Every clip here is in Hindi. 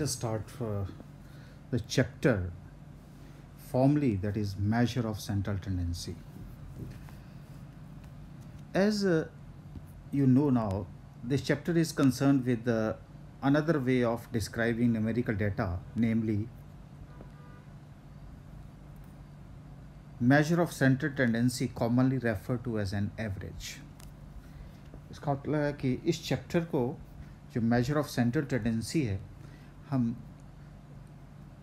let us start for the chapter formally that is measure of central tendency as uh, you know now this chapter is concerned with uh, another way of describing numerical data namely measure of central tendency commonly referred to as an average इसका मतलब है कि इस चैप्टर को जो मेजर ऑफ सेंट्रल टेंडेंसी है हम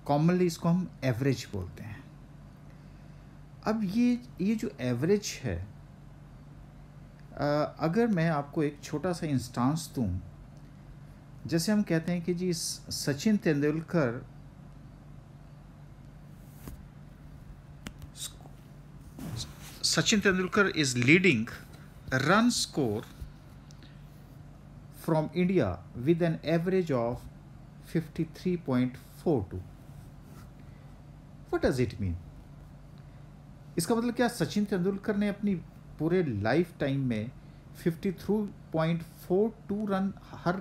कॉमनली इसको हम एवरेज बोलते हैं अब ये ये जो एवरेज है अगर मैं आपको एक छोटा सा इंस्टांस दूँ जैसे हम कहते हैं कि जी Sachin Tendulkar Sachin Tendulkar is leading run score from India with an average of 53.42 what does it mean इसका मतलब क्या सचिन तेंदुलकर ने अपनी पूरे लाइफ टाइम में 53.42 रन हर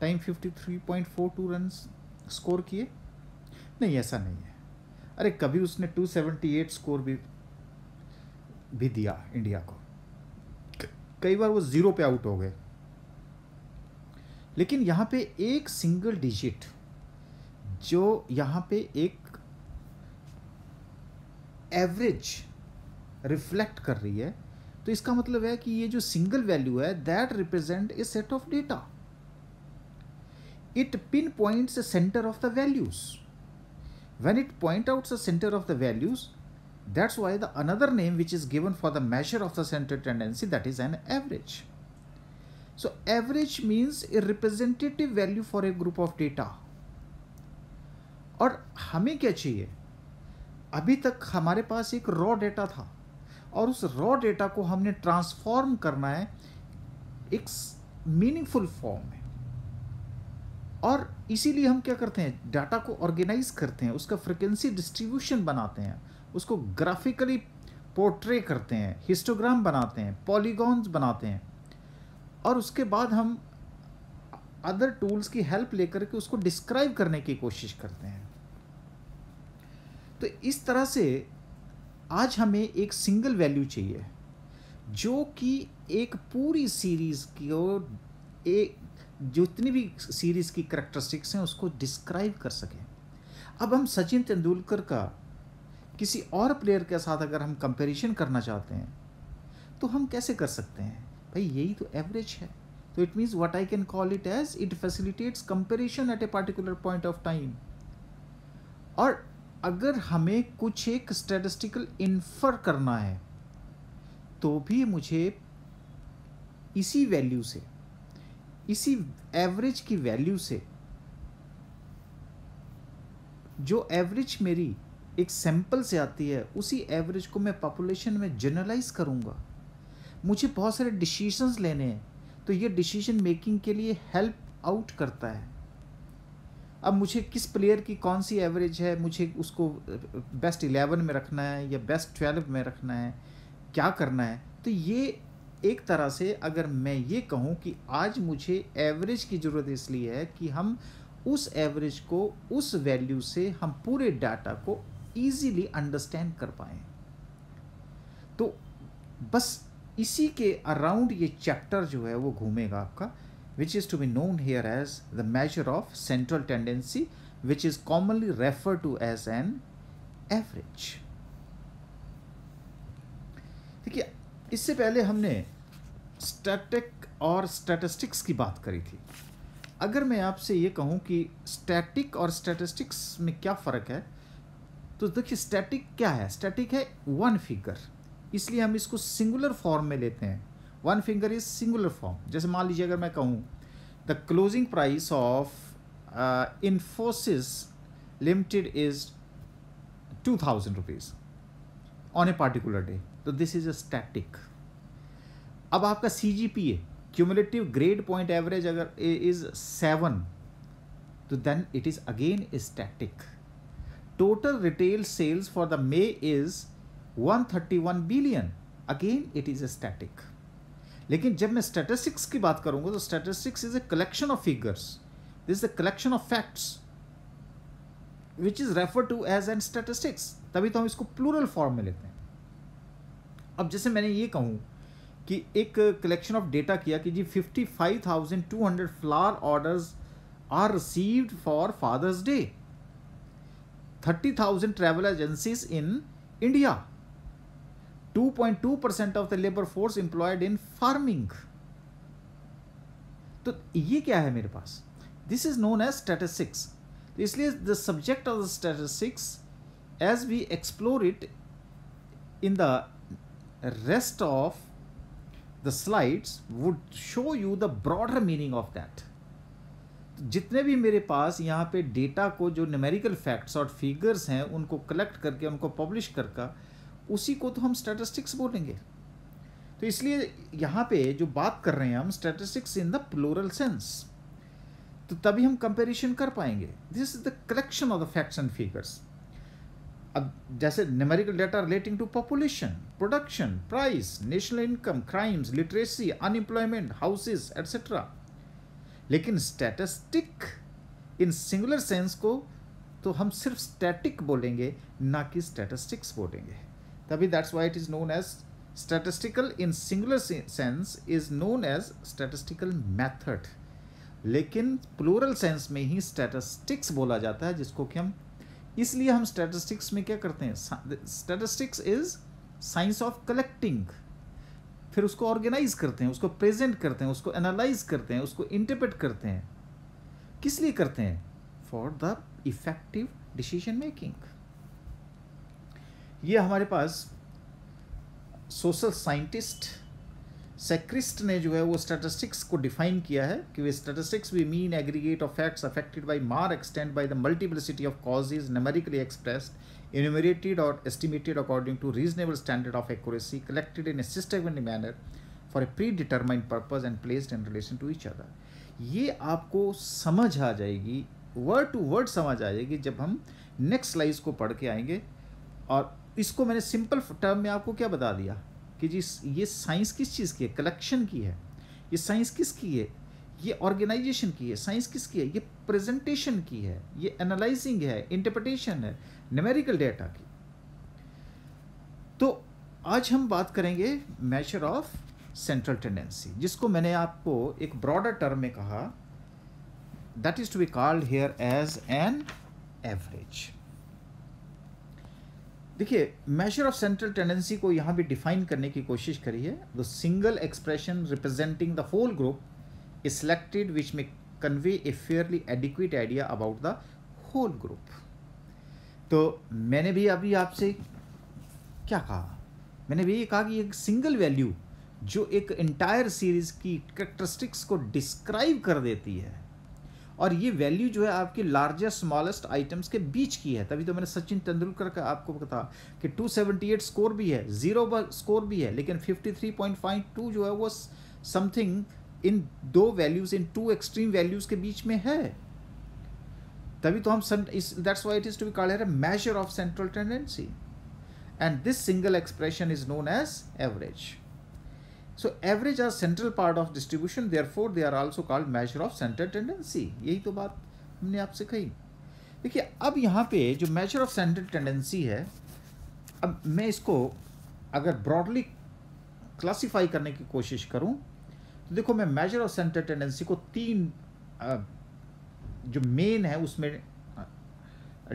टाइम 53.42 रन स्कोर किए नहीं ऐसा नहीं है अरे कभी उसने 278 स्कोर भी भी दिया इंडिया को कई बार वो ज़ीरो पे आउट हो गए लेकिन यहाँ पे एक सिंगल डिजिट जो यहाँ पे एक एवरेज रिफ्लेक्ट कर रही है तो इसका मतलब है कि ये जो सिंगल वैल्यू है that represent a set of data it pin point a centre of the values when it point out the centre of the values that's why the another name which is given for the measure of the centre tendency that is an average so average means a representative value for a group of data और हमें क्या चाहिए अभी तक हमारे पास एक रॉ डेटा था और उस रॉ डेटा को हमने ट्रांसफॉर्म करना है एक मीनिंगफुल फॉर्म में और इसीलिए हम क्या करते हैं डाटा को ऑर्गेनाइज करते हैं उसका फ्रिक्वेंसी डिस्ट्रीब्यूशन बनाते हैं उसको ग्राफिकली पोर्ट्रे करते हैं हिस्टोग्राम बनाते हैं पॉलीगॉन्स बनाते हैं और उसके बाद हम अदर टूल्स की हेल्प लेकर के उसको डिस्क्राइब करने की कोशिश करते हैं तो इस तरह से आज हमें एक सिंगल वैल्यू चाहिए जो कि एक पूरी सीरीज़ की और एक जितनी भी सीरीज़ की करेक्टरिस्टिक्स हैं उसको डिस्क्राइब कर सकें अब हम सचिन तेंदुलकर का किसी और प्लेयर के साथ अगर हम कंपैरिजन करना चाहते हैं तो हम कैसे कर सकते हैं भाई यही तो एवरेज है तो it means what I can call it as it facilitates comparison at a particular point of time और अगर हमें कुछ एक स्टेटिस्टिकल इन्फर करना है तो भी मुझे इसी वैल्यू से इसी एवरेज की वैल्यू से जो एवरेज मेरी एक सैंपल से आती है उसी एवरेज को मैं पॉपुलेशन में जनरलाइज करूँगा मुझे बहुत सारे डिसीजंस लेने हैं तो ये डिसीजन मेकिंग के लिए हेल्प आउट करता है अब मुझे किस प्लेयर की कौन सी एवरेज है मुझे उसको बेस्ट इलेवन में रखना है या बेस्ट ट्वेल्व में रखना है क्या करना है तो ये एक तरह से अगर मैं ये कहूँ कि आज मुझे एवरेज की ज़रूरत इसलिए है कि हम उस एवरेज को उस वैल्यू से हम पूरे डाटा को ईजीली अंडरस्टैंड कर पाएँ तो बस इसी के अराउंड ये चैप्टर जो है वो घूमेगा आपका which is to be known here as the measure of central tendency which is commonly refer to as an average देखिए इससे पहले हमने स्टैटिक और स्टैटिस्टिक्स की बात करी थी अगर मैं आपसे ये कहूँ कि स्टैटिक और स्टैटिस्टिक्स में क्या फ़र्क है तो देखिए स्टैटिक क्या है स्टैटिक है वन फिगर इसलिए हम इसको सिंगुलर फॉर्म में लेते हैं one finger is singular form जैसे मान लीजिए अगर मैं कहूँ the closing price of Infosys limited is two thousand rupees on a particular day तो दिस इज़ अ स्टैटिक अब आपका C G P A cumulative grade point average अगर इज सेवन तो then it is again static total retail sales for the May is 131 billion again it is a static लेकिन जब मैं स्टैटिस्टिक्स की बात करूंगा तो statistics is a collection of figures this is a collection of facts which is refer to as an statistics तभी तो हम इसको प्लूरल फॉर्म में लेते हैं अब जैसे मैंने ये कहूं कि एक कलेक्शन ऑफ डेटा किया कि जी fifty five thousand two hundred flower orders are received for Father's Day thirty thousand travel agencies in India 2.2% of the labour force employed in farming तो ये क्या है मेरे पास this is known as statistics इसलिए the subject of the statistics as we explore it in the rest of the slides would show you the broader meaning of that जितने भी मेरे पास यहाँ पे डेटा को जो न्यूमेरिकल फैक्ट्स और फिगर्स हैं उनको कलेक्ट करके उनको पब्लिश करके उसी को तो हम स्टैटिस्टिक्स बोलेंगे तो इसलिए यहाँ पे जो बात कर रहे हैं हम statistics in the plural sense तो तभी हम कंपेरिशन कर पाएंगे this is the collection of the facts and figures अब जैसे numerical data relating to population production price national income crimes literacy unemployment houses etcetera लेकिन स्टैटिस्टिक इन सिंगुलर सेंस को तो हम सिर्फ स्टैटिक बोलेंगे ना कि स्टैटिस्टिक्स बोलेंगे तभी that's why it is known as statistical in singular sense is known as statistical method लेकिन प्लूरल सेंस में ही स्टैटिस्टिक्स बोला जाता है जिसको कि हम इसलिए हम स्टैटिस्टिक्स में क्या करते हैं statistics is science of collecting फिर उसको ऑर्गेनाइज करते हैं उसको प्रेजेंट करते हैं उसको एनालाइज करते हैं उसको इंटरप्रेट करते हैं किस लिए करते हैं for the effective decision making ये हमारे पास सोशल साइंटिस्ट सेक्रिस्ट ने जो है वो स्टैटिस्टिक्स को डिफाइन किया है कि वे statistics we mean aggregate of facts affected by marked extent by the multiplicity of causes numerically expressed enumerated or estimated according to reasonable standard of accuracy collected in a systematic manner for a pre determined purpose and place in relation to each other ये आपको समझ आ जाएगी वर्ड टू वर्ड समझ आ जाएगी जब हम नेक्स्ट लाइज को पढ़ के आएंगे और इसको मैंने सिंपल टर्म में आपको क्या बता दिया कि जी ये साइंस किस चीज़ की है कलेक्शन की है ये साइंस किसकी है ये ऑर्गेनाइजेशन की है साइंस किसकी है ये प्रेजेंटेशन की है ये एनालाइजिंग है इंटरप्रटेशन है न्यूमेरिकल डेटा की तो आज हम बात करेंगे मेजर ऑफ सेंट्रल टेंडेंसी जिसको मैंने आपको एक ब्रॉडर टर्म में कहा that is to be called here as an average देखिए मेजर ऑफ सेंट्रल टेंडेंसी को यहाँ भी डिफाइन करने की कोशिश करी है the single expression representing the whole group is selected which may convey a fairly adequate idea about the whole group तो मैंने भी अभी आपसे क्या कहा मैंने भी ये कहा कि एक सिंगल वैल्यू जो एक इंटायर सीरीज़ की करेक्टरिस्टिक्स को डिस्क्राइब कर देती है और ये वैल्यू जो है आपके लार्जेस्ट स्मॉलेस्ट आइटम्स के बीच की है तभी तो मैंने सचिन तेंदुलकर का आपको बताया कि 278 स्कोर भी है जीरो स्कोर भी है लेकिन 53.52 जो है वो समथिंग इन दो values in two extreme values के बीच में है तभी तो हम that's why it is to be called measure of central tendency and this single expression is known as average so average are central part of distribution for they are also called measure of centre tendency यही तो बात हमने आपसे कही देखिए अब यहाँ पे जो मेजर ऑफ सेंटर टेंडेंसी है अब मैं इसको अगर ब्रॉडली क्लासीफाई करने की कोशिश करूँ तो देखो मैं मेजर ऑफ सेंटर टेंडेंसी को तीन जो मेन है उसमें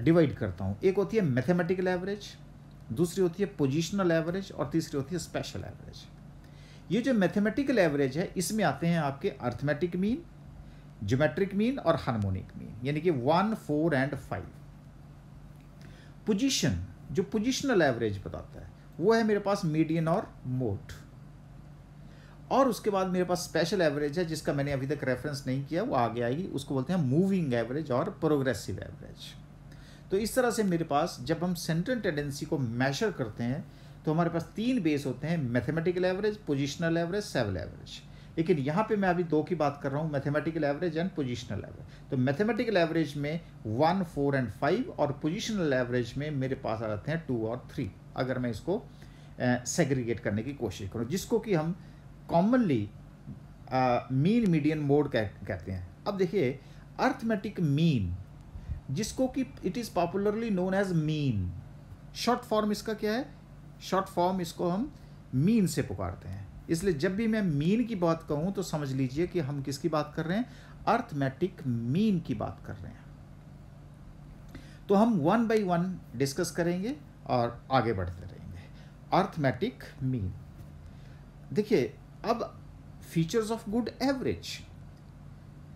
डिवाइड करता हूँ एक होती है मैथमेटिकल एवरेज दूसरी होती है पोजिशनल एवरेज और तीसरी होती है स्पेशल एवरेज ये जो मैथमेटिकल एवरेज है इसमें आते हैं आपके अर्थमेटिक मीन ज्योमेट्रिक मीन और हार्मोनिक मीन यानी कि one four and five position जो पोजिशनल एवरेज बताता है वो है मेरे पास मीडियन और मोट और उसके बाद मेरे पास स्पेशल एवरेज है जिसका मैंने अभी तक रेफरेंस नहीं किया वो आगे आएगी उसको बोलते हैं मूविंग एवरेज और प्रोग्रेसिव एवरेज तो इस तरह से मेरे पास जब हम सेंट्रल टेंडेंसी को मेजर करते हैं तो हमारे पास तीन बेस होते हैं mathematical average positional average several average लेकिन यहाँ पे मैं अभी दो की बात कर रहा हूँ mathematical average and positional average तो मैथमेटिकल एवरेज में वन फोर एंड फाइव और पोजिशनल एवरेज में मेरे पास आ जाते हैं टू और थ्री अगर मैं इसको सेग्रीगेट uh, करने की कोशिश करूँ जिसको कि हम कॉमनली मीन मीडियन मोड कहते हैं अब देखिए अर्थमेटिक मीन जिसको कि it is popularly known as mean short form इसका क्या है शॉर्ट फॉर्म इसको हम मीन से पुकारते हैं इसलिए जब भी मैं मीन की बात कहूँ तो समझ लीजिए कि हम किसकी बात कर रहे हैं अर्थमेटिक मीन की बात कर रहे हैं तो हम वन बाई वन डिस्कस करेंगे और आगे बढ़ते रहेंगे अर्थमेटिक मीन देखिए अब फीचर्स ऑफ गुड एवरेज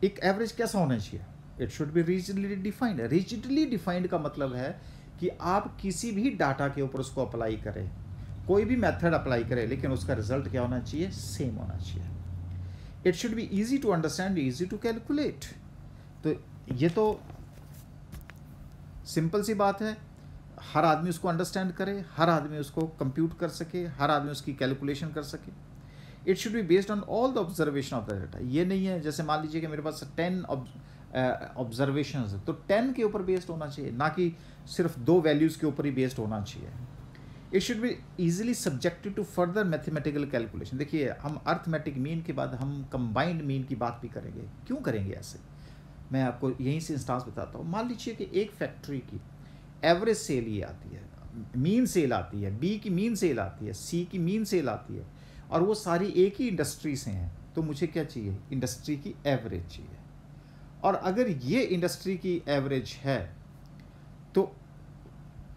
एक एवरेज कैसा होना चाहिए it should be rigidly defined rigidly defined का मतलब है कि आप किसी भी डाटा के ऊपर उसको अप्लाई करें कोई भी मेथड अप्लाई करें लेकिन उसका रिजल्ट क्या होना चाहिए सेम होना चाहिए it should be easy to understand easy to calculate तो ये तो सिंपल सी बात है हर आदमी उसको अंडरस्टैंड करे हर आदमी उसको कंप्यूट कर सके हर आदमी उसकी कैलकुलेशन कर सके it should be based on all the observation of the data ये नहीं है जैसे मान लीजिए कि मेरे पास टेन ऑब्जर्वेशन uh, तो टेन के ऊपर बेस्ड होना चाहिए ना कि सिर्फ दो वैल्यूज़ के ऊपर ही बेस्ड होना चाहिए it should be easily subjective to further mathematical calculation देखिए हम अर्थमेटिक मीन के बाद हम कंबाइंड मीन की बात भी करेंगे क्यों करेंगे ऐसे मैं आपको यहीं से इंस्टांस बताता हूँ मान लीजिए कि एक फैक्ट्री की एवरेज सेल ये आती है मीन सेल आती है बी की मीन सेल आती है सी की मीन सेल आती है और वो सारी एक ही इंडस्ट्री से हैं तो मुझे क्या चाहिए इंडस्ट्री की एवरेज चाहिए और अगर ये इंडस्ट्री की एवरेज है तो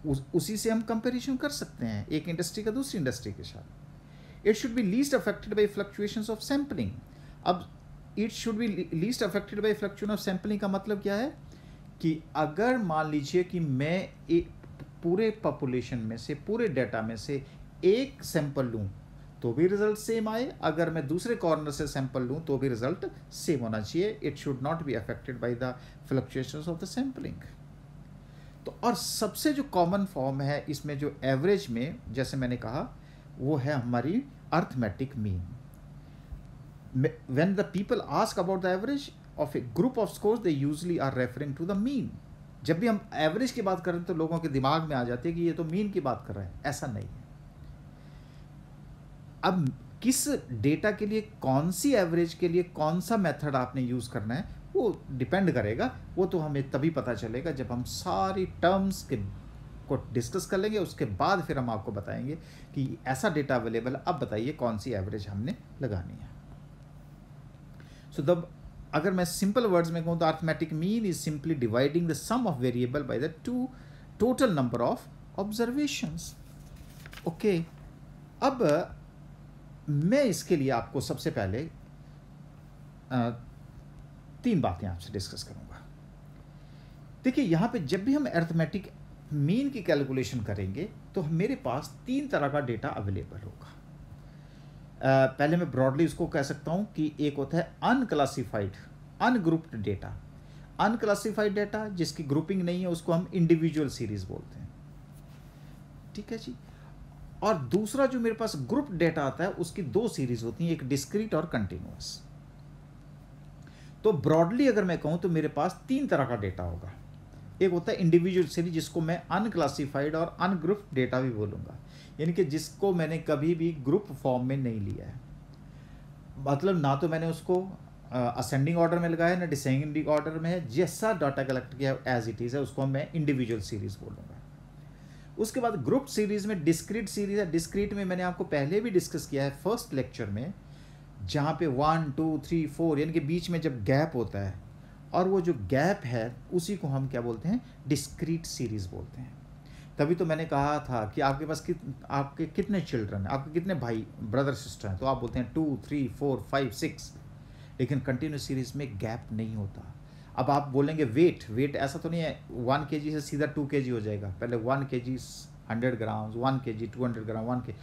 उस, उसी से हम कंपेरिजन कर सकते हैं एक इंडस्ट्री का दूसरी इंडस्ट्री के साथ it should be least affected by fluctuation of sampling अब it should be least affected by fluctuation of sampling का मतलब क्या है कि अगर मान लीजिए कि मैं एक पूरे पॉपुलेशन में से पूरे डाटा में से एक सैंपल लूँ तो भी रिजल्ट सेम आए अगर मैं दूसरे कॉर्नर से सैंपल लूँ तो भी रिजल्ट सेम होना चाहिए it should not be affected by the fluctuation of the sampling तो और सबसे जो कॉमन फॉर्म है इसमें जो एवरेज में जैसे मैंने कहा वो है हमारी arithmetic mean when the people ask about the average of a group of scores they usually are referring to the mean जब भी हम एवरेज की बात करें तो लोगों के दिमाग में आ जाती है कि ये तो मीन की बात कर रहे हैं ऐसा नहीं है अब किस डेटा के लिए कौन सी एवरेज के लिए कौन सा मेथड आपने यूज़ करना है वो डिपेंड करेगा वो तो हमें तभी पता चलेगा जब हम सारी टर्म्स के को डिस्कस कर लेंगे उसके बाद फिर हम आपको बताएंगे कि ऐसा डेटा अवेलेबल अब बताइए कौन सी एवरेज हमने लगानी है सो so दब अगर मैं सिंपल वर्ड्स में कहूँ तो arithmetic mean is simply dividing the sum of variable by the to total number of observations okay अब मैं इसके लिए आपको सबसे पहले तीन बातें आपसे डिस्कस करूंगा देखिए यहां पे जब भी हम एर्थमेटिक मीन की कैलकुलेशन करेंगे तो मेरे पास तीन तरह का डेटा अवेलेबल होगा पहले मैं ब्रॉडली उसको कह सकता हूं कि एक होता है unclassified ungrouped data unclassified data जिसकी ग्रुपिंग नहीं है उसको हम इंडिविजुअल सीरीज बोलते हैं ठीक है जी और दूसरा जो मेरे पास ग्रुप डेटा आता है उसकी दो सीरीज होती हैं एक डिस्क्रीट और कंटिन्यूस तो ब्रॉडली अगर मैं कहूँ तो मेरे पास तीन तरह का डेटा होगा एक होता है इंडिविजुअल सीरीज जिसको मैं अनक्लासिफाइड और अनग्रुप डेटा भी बोलूँगा यानी कि जिसको मैंने कभी भी ग्रुप फॉर्म में नहीं लिया है मतलब ना तो मैंने उसको असेंडिंग ऑर्डर में लगाया ना डिसेंडिंग ऑर्डर में है जैसा डाटा कलेक्ट किया एज इट इज़ है उसको मैं इंडिविजुअल सीरीज बोलूंगा उसके बाद ग्रुप सीरीज़ में डिस्क्रीट सीरीज़ है डिस्क्रीट में मैंने आपको पहले भी डिस्कस किया है फर्स्ट लेक्चर में जहाँ पे वन टू थ्री फोर यानी कि बीच में जब गैप होता है और वो जो गैप है उसी को हम क्या बोलते हैं डिस्क्रीट सीरीज़ बोलते हैं तभी तो मैंने कहा था कि आपके पास कित आपके कितने चिल्ड्रन हैं आपके कितने भाई ब्रदर सिस्टर हैं तो आप बोलते हैं two three four five six लेकिन कंटिन्यूस सीरीज़ में गैप नहीं होता अब आप बोलेंगे वेट वेट ऐसा तो नहीं है वन के से सीधा टू के हो जाएगा पहले one K ji hundred gram one K G two hundred gram one K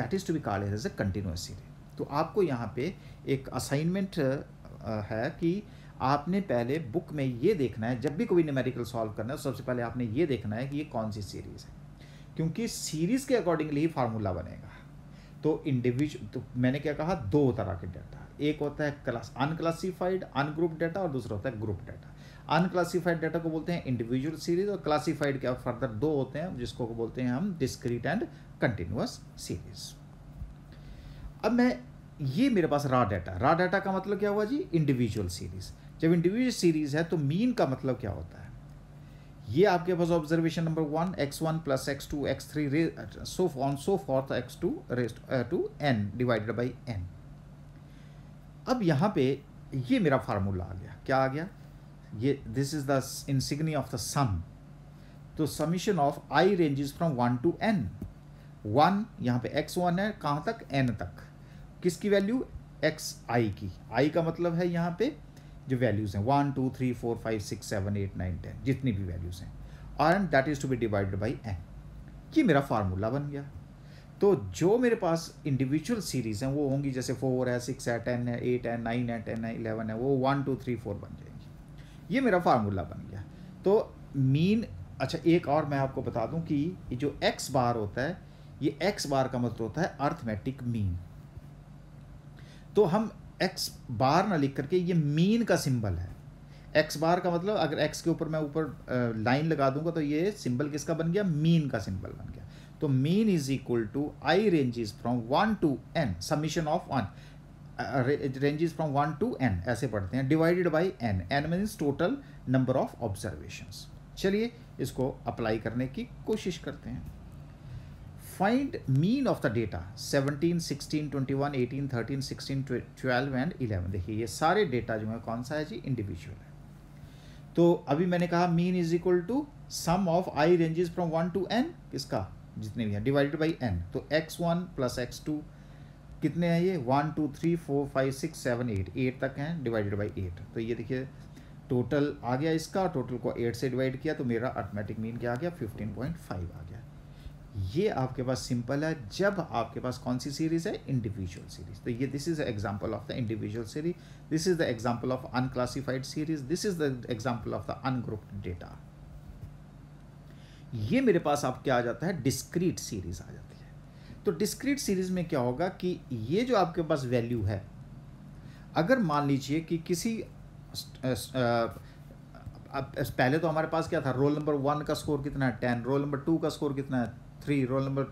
that is to be card as a continuous series तो आपको यहाँ पे एक असाइनमेंट है कि आपने पहले बुक में ये देखना है जब भी कोई न्यूमेरिकल सॉल्व करना है तो सबसे पहले आपने ये देखना है कि ये कौन सी सीरीज़ है क्योंकि सीरीज़ के अकॉर्डिंगली ही फार्मूला बनेगा तो इंडिविजुअल तो मैंने क्या कहा दो तरह के डाटा एक होता है क्लास अनक्लासीफाइड अनग्रुप डाटा और दूसरा होता है ग्रुप डाटा अनक्लासीफाइड डाटा को बोलते हैं इंडिविजुअल सीरीज और क्लासीफाइड के फर्दर दो होते हैं जिसको बोलते हैं हम डिस्क्रीट एंड कंटिन्यूस सीरीज अब मैं ये मेरे पास रा डाटा रा डाटा का मतलब क्या हुआ जी इंडिविजुअल सीरीज जब इंडिविजुअल सीरीज है तो मीन का मतलब क्या होता है ये आपके पास observation number one X one plus x two X three so on so forth X to rest to N divided by N अब यहाँ पे ये मेरा फार्मूला आ गया क्या आ गया ये this is the sigma of the sum तो summation of I ranges from one to N one यहाँ पे एक्स वन है कहाँ तक एन तक किसकी वैल्यू एक्स आई की आई का मतलब है यहाँ पे जो वैल्यूज़ हैं one two three four five six seven eight nine ten जितनी भी वैल्यूज़ हैं are and that is to be divided by N ये मेरा फार्मूला बन गया तो जो मेरे पास इंडिविजुअल सीरीज़ हैं वो होंगी जैसे फोर है सिक्स है टेन है एट है नाइन है टेन है इलेवन है वो वन टू थ्री फोर बन जाएंगी ये मेरा फार्मूला बन गया तो मीन अच्छा एक और मैं आपको बता दूं कि ये जो एक्स बार होता है ये एक्स बार का मतलब होता है अर्थमेटिक मीन तो हम एक्स बार ना लिख करके ये मीन का सिंबल है एक्स बार का मतलब अगर एक्स के ऊपर मैं ऊपर लाइन लगा दूंगा तो ये सिंबल किसका बन गया मीन का सिंबल बन गया तो mean is equal to I ranges from one to N summation of one ranges from one to N ऐसे पढ़ते हैं divided by N N means total number of observations चलिए इसको अप्लाई करने की कोशिश करते हैं find mean of the data 17, 16, 21, 18, 13, 16, 12 and 11 देखिए ये सारे डेटा जो है कौन सा है जी इंडिविजुअल है तो अभी मैंने कहा mean is equal to sum of I ranges from one to N किसका जितने भी हैं डिवाइडेड बाई एन तो X one plus x two कितने हैं ये one two three four five six seven eight eight तक हैं डिवाइडेड बाई एट तो ये देखिए टोटल आ गया इसका टोटल को एट से डिवाइड किया तो मेरा अर्थमेटिक मीन क्या आ गया फिफ्टीन पॉइंट फाइव आ गया ये आपके पास सिंपल है जब आपके पास कौन सी सीरीज है इंडिविजुअल सीरीज तो ये this is example of the individual series this is the example of unclassified series this is the example of the ungrouped data ये मेरे पास आपके आ जाता है डिस्क्रीट सीरीज़ आ जाती है तो डिस्क्रीट सीरीज़ में क्या होगा कि ये जो आपके पास वैल्यू है अगर मान लीजिए कि किसी अब पहले तो हमारे पास क्या था रोल नंबर वन का स्कोर कितना है टेन रोल नंबर टू का स्कोर कितना है थ्री रोल नंबर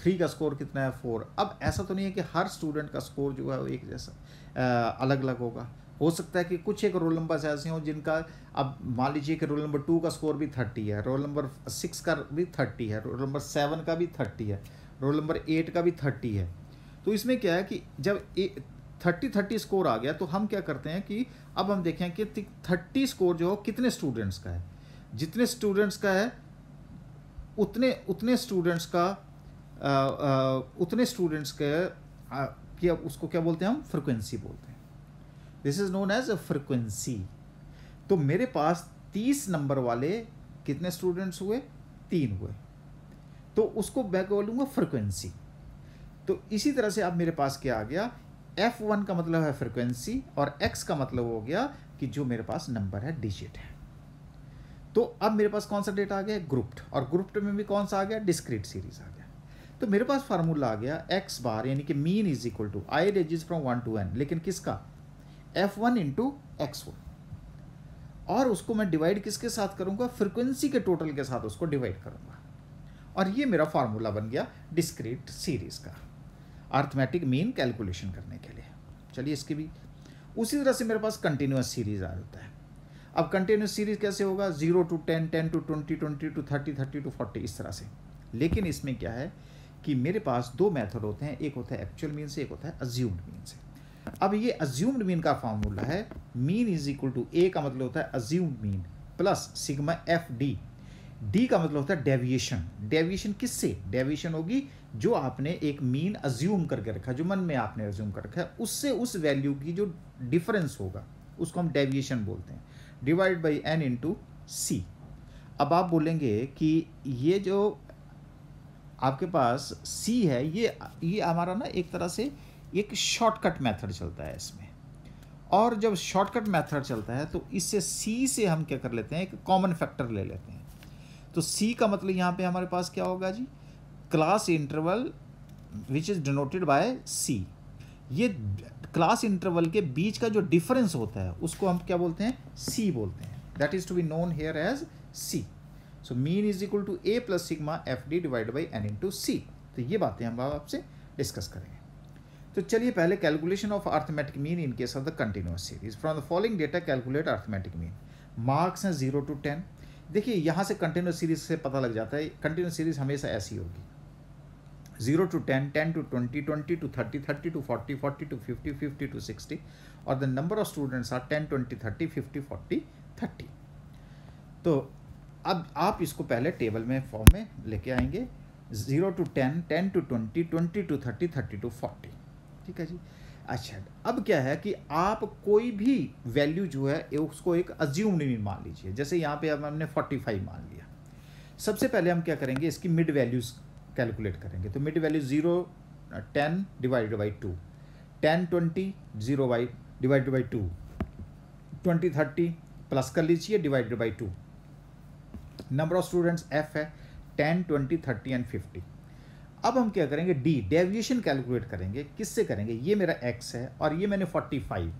थ्री का स्कोर कितना है फोर अब ऐसा तो नहीं है कि हर स्टूडेंट का स्कोर जो है वो एक जैसा अलग अलग होगा हो सकता है कि कुछ एक रोल नंबर ऐसे हों जिनका अब मान लीजिए कि रोल नंबर टू का स्कोर भी थर्टी है रोल नंबर सिक्स का भी थर्टी है रोल नंबर सेवन का भी थर्टी है रोल नंबर एट का भी थर्टी है तो इसमें क्या है कि जब ए थर्टी थर्टी स्कोर आ गया तो हम क्या करते हैं कि अब हम देखें कि थर्टी स्कोर जो हो कितने स्टूडेंट्स का है जितने स्टूडेंट्स का है उतने उतने स्टूडेंट्स का आ, आ, उतने स्टूडेंट्स के आ, कि अब उसको क्या बोलते हैं हम फ्रिक्वेंसी बोलते हैं this is known as a frequency तो मेरे पास तीस नंबर वाले कितने स्टूडेंट्स हुए तीन हुए तो उसको मैं बोलूँगा फ्रिक्वेंसी तो इसी तरह से अब मेरे पास क्या आ गया एफ वन का मतलब है फ्रिक्वेंसी और एक्स का मतलब हो गया कि जो मेरे पास नंबर है डिजिट है तो अब मेरे पास कौन सा डेटा आ गया ग्रुप्ड और ग्रुप्ड में भी कौन सा आ गया डिस्क्रीट सीरीज आ गया तो मेरे पास फार्मूला आ गया एक्स बार यानी कि mean is equal to I ranges from one to N लेकिन किसका F one into X one और उसको मैं डिवाइड किसके साथ करूँगा फ्रिक्वेंसी के टोटल के साथ उसको डिवाइड करूंगा और ये मेरा फार्मूला बन गया डिस्क्रीट सीरीज़ का आर्थमेटिक मीन कैलकुलेशन करने के लिए चलिए इसकी भी उसी तरह से मेरे पास कंटिन्यूस सीरीज़ आ जाता है अब कंटिन्यूस सीरीज़ कैसे होगा zero to ten ten to twenty twenty to thirty thirty to forty इस तरह से लेकिन इसमें क्या है कि मेरे पास दो मेथड होते हैं एक होता है एक्चुअल मीन से एक होता है अज्यूम्ड मीन से अब ये अज्यूम्ड मीन का फार्मूला है mean is equal to A का मतलब होता है assumed mean plus sigma F D D का मतलब होता है डेविएशन डेविएशन किससे डेविएशन होगी जो आपने एक मीन अज्यूम करके रखा जो मन में आपने अज्यूम कर रखा है उससे उस वैल्यू की जो डिफरेंस होगा उसको हम डेविएशन बोलते हैं divide by N into C अब आप बोलेंगे कि ये जो आपके पास सी है ये ये हमारा ना एक तरह से एक शॉर्टकट मेथड चलता है इसमें और जब शॉर्टकट मेथड चलता है तो इससे सी से हम क्या कर लेते हैं एक कॉमन फैक्टर ले लेते हैं तो सी का मतलब यहाँ पे हमारे पास क्या होगा जी class interval which is denoted by C ये क्लास इंटरवल के बीच का जो डिफरेंस होता है उसको हम क्या बोलते हैं सी बोलते हैं that is to be known here as C so mean is equal to A plus sigma F D divide by N into C तो ये बातें हम आपसे डिस्कस करेंगे तो चलिए पहले calculation of arithmetic mean in case of the continuous series from the following data calculate arithmetic mean marks हैं जीरो टू टेन देखिए यहाँ से कंटिन्यूस सीरीज से पता लग जाता है कंटिन्यूस सीरीज हमेशा ऐसी होगी zero to ten ten to twenty twenty to thirty thirty to forty forty to fifty fifty to sixty और the number of students are ten twenty thirty fifty forty thirty तो अब आप इसको पहले टेबल में फॉर्म में लेके आएंगे zero to ten ten to twenty twenty to thirty thirty to forty ठीक है जी अच्छा अब क्या है कि आप कोई भी वैल्यू जो है उसको एक अज्यूम नहीं मान लीजिए जैसे यहाँ पे अब हमने 45 मान लिया सबसे पहले हम क्या करेंगे इसकी मिड वैल्यूज़ कैलकुलेट करेंगे तो mid value zero ten divided by two ten twenty zero by divided by two twenty thirty plus कर लीजिए divided by two number of students F है ten twenty thirty and fifty अब हम क्या करेंगे डी डेविएशन कैलकुलेट करेंगे किससे करेंगे ये मेरा एक्स है और ये मैंने फोर्टी फाइव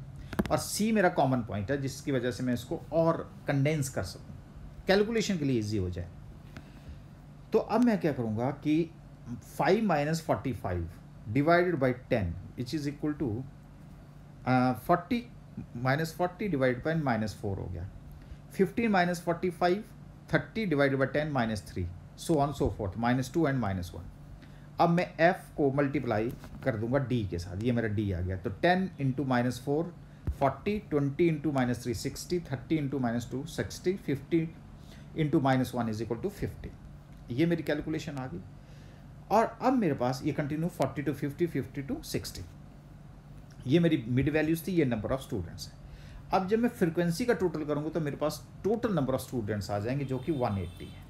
और सी मेरा कॉमन पॉइंट है जिसकी वजह से मैं इसको और कंडेंस कर सकूँ कैलकुलेशन के लिए ईजी हो जाए तो अब मैं क्या करूँगा कि five minus forty five divided by ten each is equal to forty minus forty divide by minus four हो गया fifteen minus forty five thirty divide by ten minus three so on so forth minus two and minus one अब मैं एफ को मल्टीप्लाई कर दूंगा डी के साथ ये मेरा डी आ गया तो ten into minus four forty twenty into minus three sixty thirty into minus two sixty fifty into minus one is equal to fifty ये मेरी कैलकुलेशन आ गई और अब मेरे पास ये continue forty to fifty fifty to sixty ये मेरी मिड वैल्यूज़ थी ये नंबर ऑफ स्टूडेंट्स हैं अब जब मैं फ्रिक्वेंसी का टोटल करूँगा तो मेरे पास टोटल नंबर ऑफ स्टूडेंट्स आ जाएंगे जो कि एट्टी है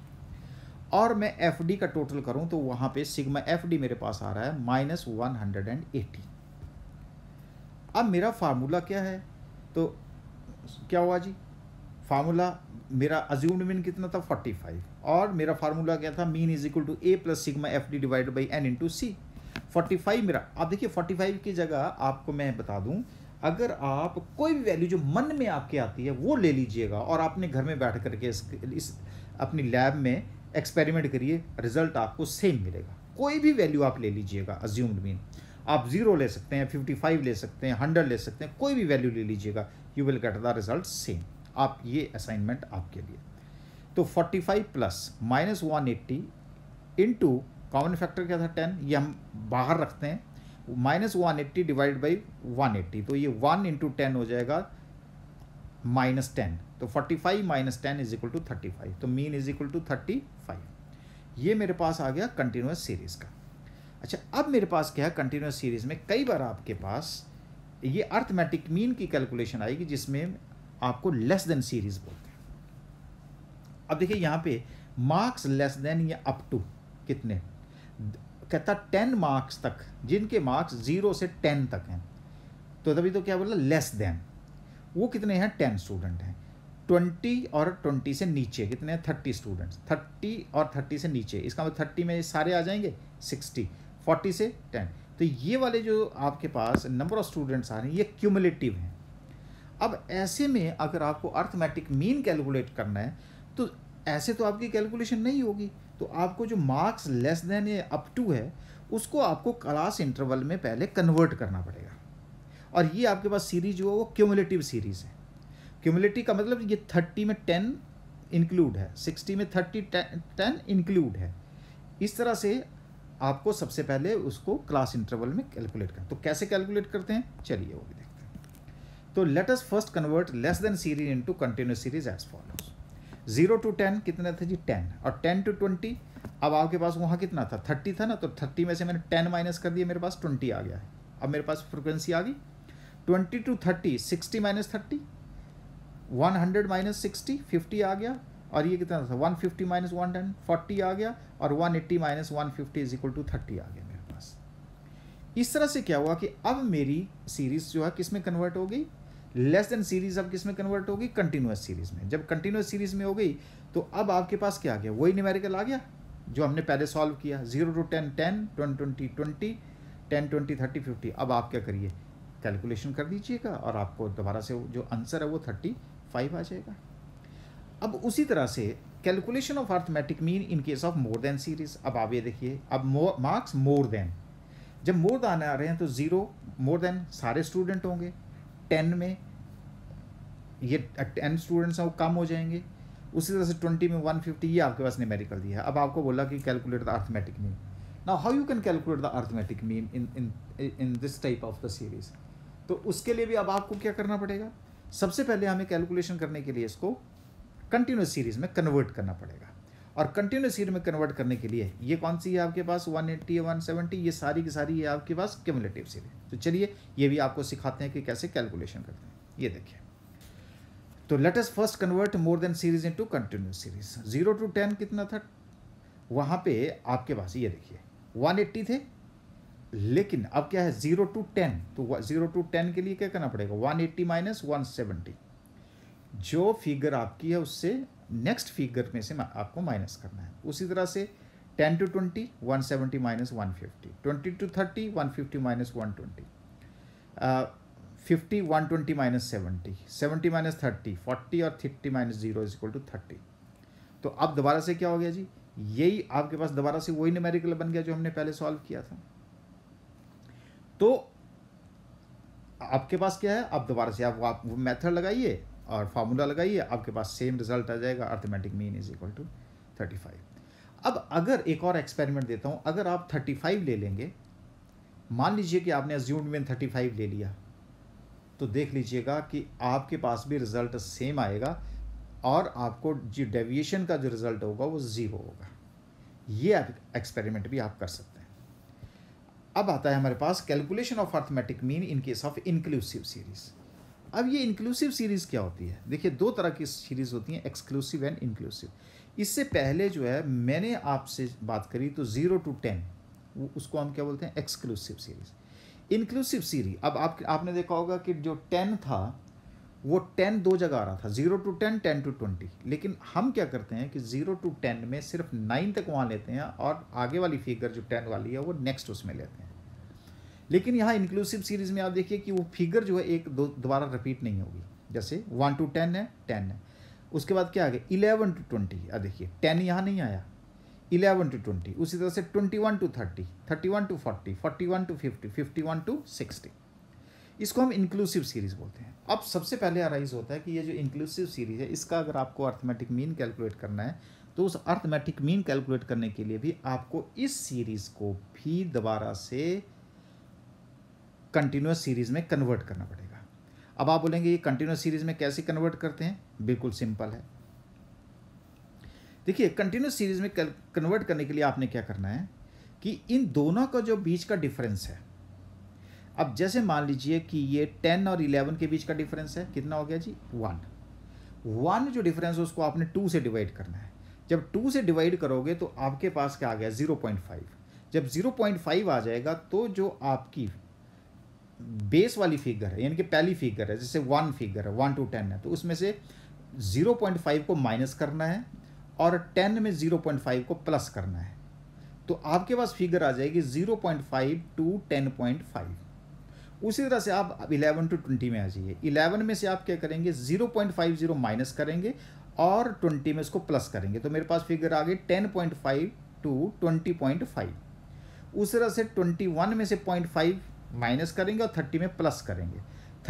और मैं एफ डी का टोटल करूं तो वहां पे सिग्मा एफ डी मेरे पास आ रहा है minus one hundred and eighty अब मेरा फार्मूला क्या है तो क्या हुआ जी फार्मूला मेरा अज्यूम्ड मीन कितना था फोर्टी फाइव और मेरा फार्मूला क्या था mean is equal to A plus sigma F D divide by N into C forty five मेरा अब देखिए फोर्टी फाइव की जगह आपको मैं बता दूं अगर आप कोई भी वैल्यू जो मन में आपके आती है वो ले लीजिएगा और आपने घर में बैठ करके इस, इस अपनी लैब में एक्सपेरिमेंट करिए रिजल्ट आपको सेम मिलेगा कोई भी वैल्यू आप ले लीजिएगा अज्यूम्ड मीन आप जीरो ले सकते हैं फिफ्टी फाइव ले सकते हैं हंड्रेड ले सकते हैं कोई भी वैल्यू ले लीजिएगा you will get the result same आप ये असाइनमेंट आपके लिए तो forty five plus minus one eighty into common factor क्या था टेन ये हम बाहर रखते हैं minus one eighty divide by one eighty तो ये वन इंटू टेन हो जाएगा माइनस टेन तो 45 five minus ten is equal to thirty five तो mean is equal to thirty five ये मेरे पास आ गया कंटिन्यूस सीरीज का अच्छा अब मेरे पास क्या है कंटिन्यूस सीरीज में कई बार आपके पास ये अर्थमेटिक मीन की कैलकुलेशन आएगी जिसमें आपको लेस देन सीरीज बोलते हैं अब देखिए यहाँ पे मार्क्स लेस देन या अप टू कितने कहता टेन मार्क्स तक जिनके मार्क्स जीरो से टेन तक हैं तो तभी तो क्या बोला लेस देन वो कितने हैं टेन स्टूडेंट हैं ट्वेंटी और ट्वेंटी से नीचे कितने हैं थर्टी स्टूडेंट्स थर्टी और थर्टी से नीचे इसका मतलब थर्टी में सारे आ जाएंगे सिक्सटी फोर्टी से टेन तो ये वाले जो आपके पास नंबर ऑफ स्टूडेंट्स आ रहे हैं ये क्यूमुलेटिव हैं अब ऐसे में अगर आपको अर्थमेटिक मीन कैलकुलेट करना है तो ऐसे तो आपकी कैलकुलेशन नहीं होगी तो आपको जो मार्क्स लेस देन या अप टू है उसको आपको क्लास इंटरवल में पहले कन्वर्ट करना पड़ेगा और ये आपके पास सीरीज जो है वो क्यूमुलेटिव सीरीज़ है क्यूमिलिटी का मतलब ये थर्टी में टेन इंक्लूड है सिक्सटी में थर्टी टेन इंक्लूड है इस तरह से आपको सबसे पहले उसको क्लास इंटरवल में कैलकुलेट करना तो कैसे कैलकुलेट करते हैं चलिए वो भी देखते हैं तो let us first convert less than series into continuous series as follows zero to ten कितने थे जी टेन और टेन टू ट्वेंटी अब आपके पास वहाँ कितना था थर्टी था ना तो थर्टी में से मैंने टेन माइनस कर दिया मेरे पास ट्वेंटी आ गया है अब मेरे पास फ्रिक्वेंसी आ गई twenty to thirty sixty minus thirty one hundred minus sixty fifty आ गया और ये कितना था one fifty minus one ten forty आ गया और one eighty minus one fifty is equal to thirty आ गया मेरे पास इस तरह से क्या हुआ कि अब मेरी सीरीज जो है किस में कन्वर्ट हो गई लेस देन सीरीज अब किस में कन्वर्ट हो गई कंटिन्यूस सीरीज में जब कंटिन्यूस सीरीज में हो गई तो अब आपके पास क्या आ गया वही न्यूमेरिकल आ गया जो हमने पहले सॉल्व किया zero to ten ten twenty twenty twenty ten twenty thirty fifty अब आप क्या करिए कैलकुलेशन कर दीजिएगा और आपको दोबारा से जो आंसर है वो थर्टी फाइव आ जाएगा अब उसी तरह से calculation of arithmetic mean in case of more than series अब आप ये देखिए अब मार्क्स मोर देन जब मोर दान आ रहे हैं तो ज़ीरो मोर देन सारे स्टूडेंट होंगे टेन में ये टेन स्टूडेंट्स हैं वो कम हो जाएंगे उसी तरह से ट्वेंटी में वन फिफ्टी ये आपके पास न्यूमेरिकल दिया है अब आपको बोला कि कैलकुलेट द आर्थमेटिक मीन ना how you can calculate the arithmetic mean in in this type of the series तो उसके लिए भी अब आपको क्या करना पड़ेगा सबसे पहले हमें कैलकुलेशन करने के लिए इसको कंटिन्यूस सीरीज में कन्वर्ट करना पड़ेगा और कंटिन्यूस सीरीज में कन्वर्ट करने के लिए ये कौन सी है आपके पास 180 170 ये सारी की सारी है आपके पास क्यूमुलेटिव सीरीज तो चलिए ये भी आपको सिखाते हैं कि कैसे कैलकुलेशन करते हैं ये देखिए तो let us first convert more than series into continuous series zero to ten कितना था वहाँ पे आपके पास ये देखिए 180 थे लेकिन अब क्या है जीरो टू टेन तो जीरो टू टेन के लिए क्या करना पड़ेगा one eighty minus one seventy जो फिगर आपकी है उससे नेक्स्ट फिगर में से आपको माइनस करना है उसी तरह से ten to twenty one seventy minus one fifty twenty to thirty one fifty minus one twenty fifty one twenty minus seventy seventy minus thirty forty और thirty minus zero is equal to thirty तो अब दोबारा से क्या हो गया जी यही आपके पास दोबारा से वही न्यूमेरिकल बन गया जो हमने पहले सॉल्व किया था तो आपके पास क्या है आप दोबारा से आप, आप मेथड लगाइए और फार्मूला लगाइए आपके पास सेम रिजल्ट आ जाएगा arithmetic mean is equal to thirty five अब अगर एक और एक्सपेरिमेंट देता हूँ अगर आप थर्टी फाइव ले लेंगे मान लीजिए कि आपने ज्यूम मीन थर्टी फाइव ले लिया तो देख लीजिएगा कि आपके पास भी रिजल्ट सेम आएगा और आपको जो डेविएशन का जो रिजल्ट होगा वो ज़ीरो होगा ये एक्सपेरिमेंट भी आप कर सकते अब आता है हमारे पास calculation of arithmetic mean in case of inclusive series अब ये इंक्लूसिव सीरीज़ क्या होती है देखिए दो तरह की सीरीज़ होती हैं एक्सक्लूसिव एंड इंक्लूसिव इससे पहले जो है मैंने आपसे बात करी तो ज़ीरो टू टेन उसको हम क्या बोलते हैं एक्सक्लूसिव सीरीज़ इंक्लूसिव सीरीज अब आप आपने देखा होगा कि जो टेन था वो टेन दो जगह आ रहा था zero to ten ten to twenty लेकिन हम क्या करते हैं कि ज़ीरो टू टेन में सिर्फ नाइन तक वहाँ लेते हैं और आगे वाली फिगर जो टेन वाली है वो नेक्स्ट उसमें लेते हैं लेकिन यहाँ इंक्लूसिव सीरीज़ में आप देखिए कि वो फिगर जो है एक दो दोबारा रिपीट नहीं होगी जैसे वन टू टेन है टेन है उसके बाद क्या आ गया इलेवन टू ट्वेंटी अब देखिए टेन यहाँ नहीं आया इलेवन टू ट्वेंटी उसी तरह से twenty one to thirty thirty one to forty forty one to fifty fifty one to sixty इसको हम इंक्लूसिव सीरीज़ बोलते हैं अब सबसे पहले अराइज होता है कि ये जो इंक्लूसिव सीरीज़ है इसका अगर आपको अर्थमेटिक मीन कैलकुलेट करना है तो उस अर्थमेटिक मीन कैलकुलेट करने के लिए भी आपको इस सीरीज़ को भी दोबारा से कंटिन्यूस सीरीज़ में कन्वर्ट करना पड़ेगा अब आप बोलेंगे ये कंटिन्यूस सीरीज़ में कैसे कन्वर्ट करते हैं बिल्कुल सिंपल है देखिए कंटिन्यूस सीरीज़ में कन्वर्ट करने के लिए आपने क्या करना है कि इन दोनों का जो बीच का डिफरेंस है अब जैसे मान लीजिए कि ये टेन और इलेवन के बीच का डिफरेंस है कितना हो गया जी वन वन जो डिफरेंस है उसको आपने टू से डिवाइड करना है जब टू से डिवाइड करोगे तो आपके पास क्या आ गया ज़ीरो पॉइंट फाइव जब ज़ीरो पॉइंट फाइव आ जाएगा तो जो आपकी बेस वाली फिगर है यानी कि पहली फिगर है जैसे वन फिगर है वन टू टेन है तो उसमें से ज़ीरो पॉइंट फाइव को माइनस करना है और टेन में ज़ीरो पॉइंट फाइव को प्लस करना है तो आपके पास फिगर आ जाएगी zero point five to ten point five उसी तरह से आप इलेवन टू ट्वेंटी में आ जाइए इलेवन में से आप क्या करेंगे zero point five zero minus करेंगे और ट्वेंटी में इसको प्लस करेंगे तो मेरे पास फिगर आ गई ten point five to twenty point five उस तरह से ट्वेंटी वन में से पॉइंट फाइव माइनस करेंगे और थर्टी में प्लस करेंगे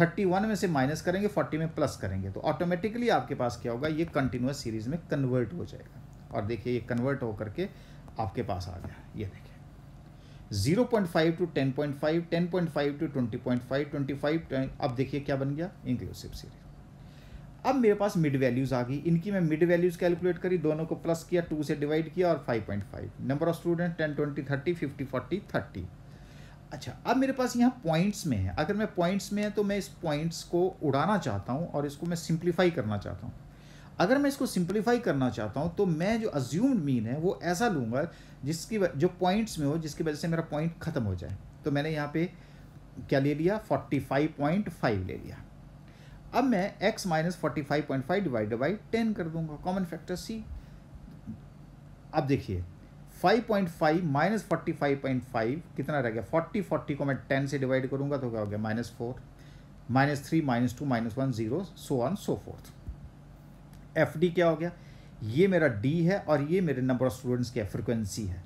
थर्टी वन में से माइनस करेंगे फोर्टी में प्लस करेंगे तो ऑटोमेटिकली आपके पास क्या होगा ये कंटिन्यूस सीरीज में कन्वर्ट हो जाएगा और देखिए ये कन्वर्ट होकर के आपके पास आ गया ये देखिए zero point five to ten point five ten point five to twenty point five twenty five अब देखिए क्या बन गया इंक्लूसिव सीरीज अब मेरे पास मिड वैल्यूज़ आ गई इनकी मैं मिड वैल्यूज़ कैलकुलेट करी दोनों को प्लस किया टू से डिवाइड किया और five point five number of student ten twenty thirty fifty forty thirty अच्छा अब मेरे पास यहाँ पॉइंट्स में है अगर मैं पॉइंट्स में है तो मैं इस पॉइंट्स को उड़ाना चाहता हूँ और इसको मैं सिंप्लीफाई करना चाहता हूँ अगर मैं इसको सिंप्लीफाई करना चाहता हूँ तो मैं जो अज्यूम्ड मीन है वो ऐसा लूँगा जिसकी जो पॉइंट्स में हो जिसकी वजह से मेरा पॉइंट ख़त्म हो जाए तो मैंने यहाँ पे क्या ले लिया फोर्टी फाइव पॉइंट फाइव ले लिया अब मैं X minus forty five point five divide by ten कर दूंगा कॉमन फैक्टर सी अब देखिए five point five minus forty five point five कितना रह गया फोर्टी फोर्टी को मैं टेन से डिवाइड करूंगा तो क्या हो गया minus four minus three minus two minus one zero so one so fourth F D क्या हो गया ये मेरा डी है और ये मेरे नंबर ऑफ स्टूडेंट्स की फ्रिक्वेंसी है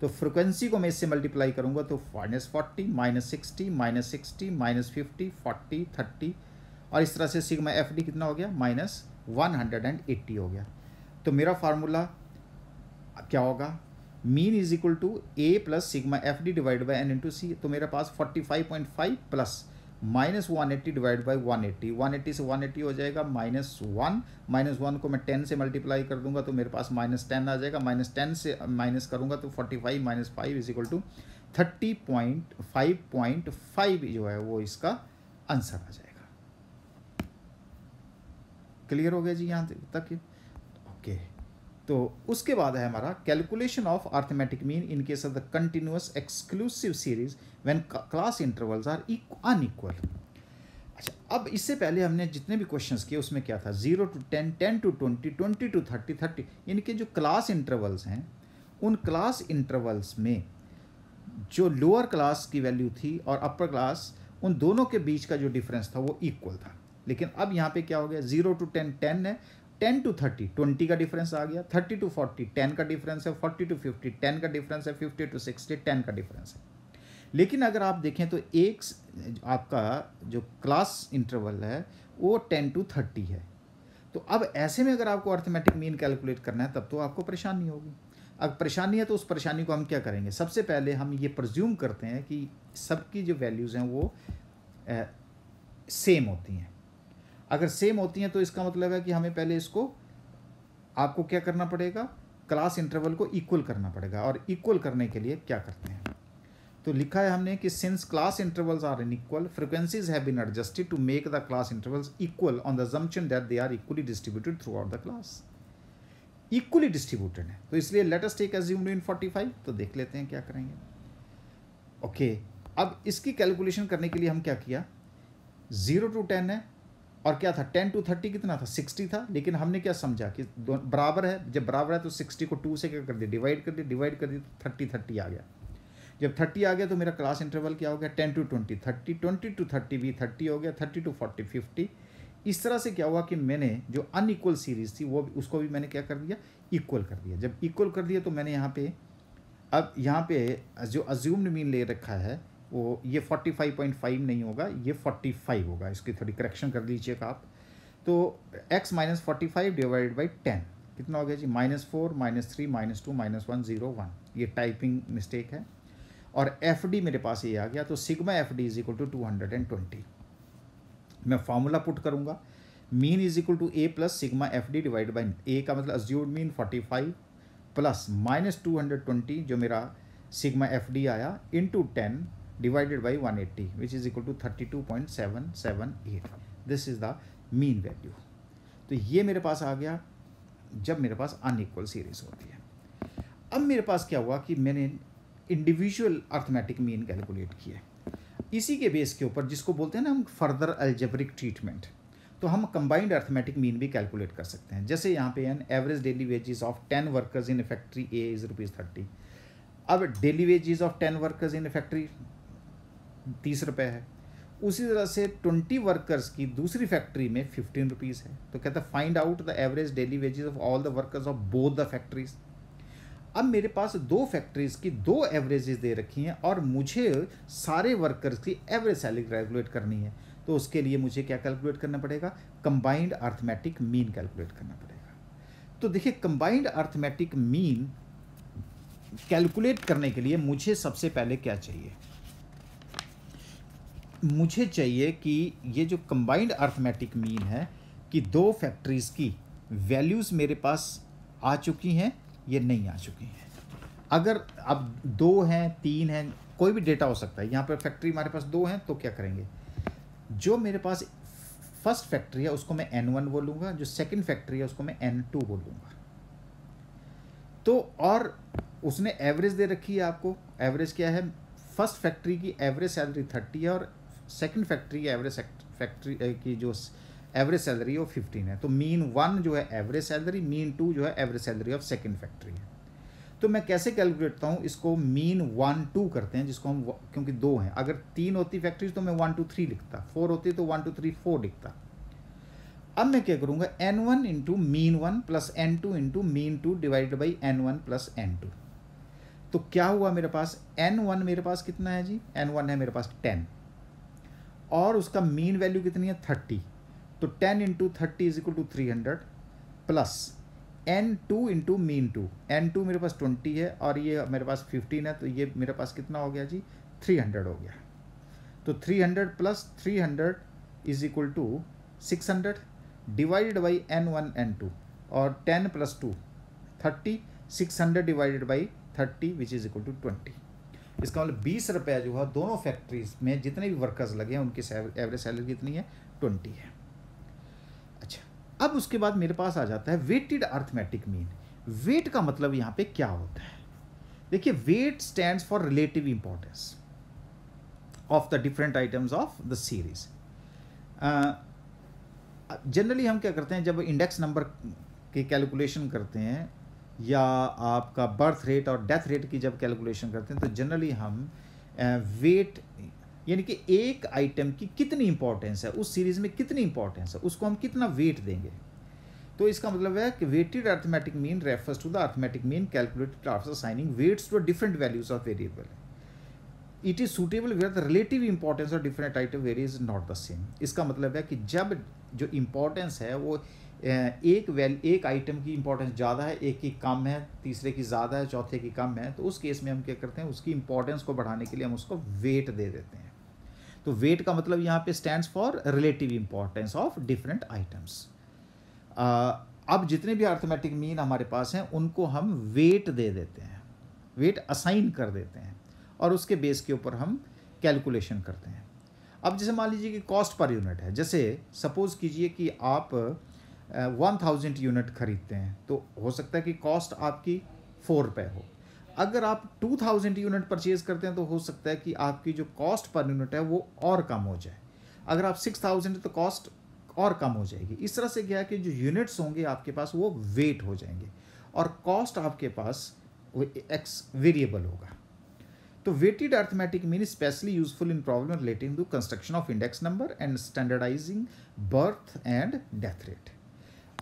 तो फ्रिक्वेंसी को मैं इससे मल्टीप्लाई करूंगा तो minus forty minus sixty minus sixty minus fifty forty thirty और इस तरह से सिग्मा एफ डी कितना हो गया minus one hundred and eighty हो गया तो मेरा फार्मूला क्या होगा mean is equal to A plus sigma F D divide by N into C तो मेरे पास forty five point five plus minus one eighty divide by one eighty one eighty से वन एट्टी हो जाएगा माइनस वन माइनस वन को मैं टेन से मल्टीप्लाई कर दूंगा तो मेरे पास माइनस टेन आ जाएगा माइनस टेन से माइनस करूंगा तो forty five minus five is equal to thirty point five point five जो है वो इसका आंसर आ जाएगा क्लियर हो गया जी यहाँ तक ओके okay. तो उसके बाद है हमारा calculation of arithmetic mean in case of the continuous exclusive series when class intervals are unequal अच्छा अब इससे पहले हमने जितने भी क्वेश्चंस किए उसमें क्या था zero to ten ten to twenty twenty to thirty thirty इनके जो क्लास इंटरवल्स हैं उन क्लास इंटरवल्स में जो लोअर क्लास की वैल्यू थी और अपर क्लास उन दोनों के बीच का जो डिफरेंस था वो इक्वल था लेकिन अब यहाँ पे क्या हो गया जीरो टू टेन टेन है टेन टू थर्टी ट्वेंटी का डिफरेंस आ गया थर्टी टू फोर्टी टेन का डिफरेंस है फोर्टी टू फिफ्टी टेन का डिफरेंस है फिफ्टी टू सिक्सटी टेन का डिफरेंस है लेकिन अगर आप देखें तो एक आपका जो क्लास इंटरवल है वो टेन टू थर्टी है तो अब ऐसे में अगर आपको अर्थमेटिक मीन कैलकुलेट करना है तब तो आपको परेशानी होगी अब परेशानी है तो उस परेशानी को हम क्या करेंगे सबसे पहले हम ये प्रज्यूम करते हैं कि सबकी जो वैल्यूज़ हैं वो सेम होती हैं अगर सेम होती हैं तो इसका मतलब है कि हमें पहले इसको आपको क्या करना पड़ेगा क्लास इंटरवल को इक्वल करना पड़ेगा और इक्वल करने के लिए क्या करते हैं तो लिखा है हमने कि since class intervals are in equal frequencies have been adjusted to make the class intervals equal on the assumption that they are equally distributed throughout the class equally distributed है तो इसलिए let us take assumed in forty five तो देख लेते हैं क्या करेंगे ओके okay, अब इसकी कैलकुलेशन करने के लिए हम क्या किया जीरो टू टेन है और क्या था टेन टू थर्टी कितना था सिक्सटी था लेकिन हमने क्या समझा कि बराबर है जब बराबर है तो सिक्सटी को टू से क्या कर दिया डिवाइड कर दिया डिवाइड कर दिया तो थर्टी थर्टी आ गया जब थर्टी आ गया तो मेरा क्लास इंटरवल क्या हो गया ten to twenty thirty twenty to thirty भी थर्टी हो गया थर्टी टू फोर्टी फिफ्टी इस तरह से क्या हुआ कि मैंने जो अनइक्वल सीरीज थी वो भी उसको भी मैंने क्या कर दिया इक्वल कर दिया जब इक्वल कर दिया तो मैंने यहाँ पे अब यहाँ पे जो अज्यूम्ड मीन ले रखा है वो ये फोर्टी फाइव पॉइंट फाइव नहीं होगा ये फोर्टी फाइव होगा इसकी थोड़ी करेक्शन कर लीजिएगा आप तो X minus forty five divide by ten कितना हो गया जी minus four minus three minus two minus one zero one ये टाइपिंग मिस्टेक है और एफ डी मेरे पास ये आ गया तो sigma F D is equal to two hundred and twenty मैं फार्मूला पुट करूंगा mean is equal to A plus sigma F D divide by A का मतलब assumed mean forty five plus minus two hundred twenty जो मेरा सिग्मा एफ डी आया into ten divided by 180 which is equal to 32.778 this is the mean value तो ये मेरे पास आ गया जब मेरे पास अनइक्वल सीरीज होती है अब मेरे पास क्या हुआ कि मैंने इंडिविजुअल अर्थमेटिक मीन कैलकुलेट किया इसी के बेस के ऊपर जिसको बोलते हैं ना हम फर्दर एल्जेब्रिक ट्रीटमेंट तो हम कंबाइंड अर्थमेटिक मीन भी कैलकुलेट कर सकते हैं जैसे यहाँ पे an average daily wages of ten workers in factory A is rupees thirty अब daily wages of ten workers in factory तीस रुपये है उसी तरह से ट्वेंटी वर्कर्स की दूसरी फैक्ट्री में फिफ्टीन रुपीज़ है तो कहता है find out the average daily wages of all the workers of both the factories अब मेरे पास दो फैक्ट्रीज़ की दो एवरेजेस दे रखी हैं और मुझे सारे वर्कर्स की एवरेज सैलरी कैलकुलेट करनी है तो उसके लिए मुझे क्या कैलकुलेट करना पड़ेगा कंबाइंड अर्थमेटिक मीन कैलकुलेट करना पड़ेगा तो देखिए कंबाइंड अर्थमेटिक मीन कैलकुलेट करने के लिए मुझे सबसे पहले क्या चाहिए मुझे चाहिए कि ये जो कंबाइंड अर्थमेटिक मीन है कि दो फैक्ट्रीज़ की वैल्यूज़ मेरे पास आ चुकी हैं या नहीं आ चुकी हैं अगर अब दो हैं तीन हैं कोई भी डेटा हो सकता है यहाँ पर फैक्ट्री हमारे पास दो हैं तो क्या करेंगे जो मेरे पास फर्स्ट फैक्ट्री है उसको मैं एन वन बोलूँगा जो सेकेंड फैक्ट्री है उसको मैं एन टू बोलूँगा तो और उसने एवरेज दे रखी है आपको एवरेज क्या है फर्स्ट फैक्ट्री की एवरेज सैलरी थर्टी है और सेकंड फैक्ट्री एवरेज फैक्ट्री की जो एवरेज सैलरी वो फिफ्टीन है तो मीन वन जो है एवरेज सैलरी मीन टू जो है average salary of second factory है तो मैं कैसे कैलकुलेट करता हूँ इसको मीन वन टू करते हैं जिसको हम क्योंकि दो हैं अगर तीन होती फैक्ट्रीज तो मैं वन टू थ्री लिखता फोर होती तो वन टू थ्री फोर लिखता अब मैं क्या करूँगा N one into mean one plus N two into mean two divide by N one plus N two तो क्या हुआ मेरे पास एन वन मेरे पास कितना है जी एन वन है मेरे पास टेन और उसका मीन वैल्यू कितनी है थर्टी तो ten into thirty is equal to three hundred plus N two into mean two N two मेरे पास ट्वेंटी है और ये मेरे पास फिफ्टीन है तो ये मेरे पास कितना हो गया जी थ्री हंड्रेड हो गया तो three hundred plus three hundred is equal to six hundred divided by N one N two और ten plus two thirty six hundred divided by thirty which is equal to twenty इसका मतलब बीस रुपया जो है दोनों फैक्ट्रीज में जितने भी वर्कर्स लगे हैं उनकी एवरेज सैलरी कितनी है ट्वेंटी है अच्छा अब उसके बाद मेरे पास आ जाता है वेटेड अर्थमेटिक मीन वेट का मतलब यहाँ पे क्या होता है देखिए weight stand for relative importance of the different items of the series generally हम क्या करते हैं जब इंडेक्स नंबर की कैलकुलेशन करते हैं या आपका बर्थ रेट और डेथ रेट की जब कैलकुलेशन करते हैं तो जनरली हम वेट यानी कि एक आइटम की कितनी इंपॉर्टेंस है उस सीरीज़ में कितनी इंपॉर्टेंस है उसको हम कितना वेट देंगे तो इसका मतलब है कि weighted arithmetic mean refers to the arithmetic mean calculated after signing weights to different values of variable it is suitable where the relative importance of different item very is not the same इसका मतलब है कि जब जो इंपॉर्टेंस है वो एक वैल एक आइटम की इंपॉर्टेंस ज़्यादा है एक की कम है तीसरे की ज़्यादा है चौथे की कम है तो उस केस में हम क्या करते हैं उसकी इंपॉर्टेंस को बढ़ाने के लिए हम उसको वेट दे देते हैं तो वेट का मतलब यहाँ पे stands for relative importance of different items अब जितने भी अर्थमेटिक मीन हमारे पास हैं उनको हम वेट दे देते हैं वेट असाइन कर देते हैं और उसके बेस के ऊपर हम कैलकुलेशन करते हैं अब जैसे मान लीजिए कि कॉस्ट पर यूनिट है जैसे सपोज़ कीजिए कि आप वन थाउजेंड यूनिट खरीदते हैं तो हो सकता है कि कॉस्ट आपकी फोर रुपये हो अगर आप टू थाउजेंड यूनिट परचेज करते हैं तो हो सकता है कि आपकी जो कॉस्ट पर यूनिट है वो और कम हो जाए अगर आप सिक्स थाउजेंड तो कॉस्ट और कम हो जाएगी इस तरह से क्या है कि जो यूनिट्स होंगे आपके पास वो वेट हो जाएंगे और कॉस्ट आपके पास एक्स वेरिएबल होगा तो weighted arithmetic mean specially useful in problem relating to construction of index number and standardizing birth and death rate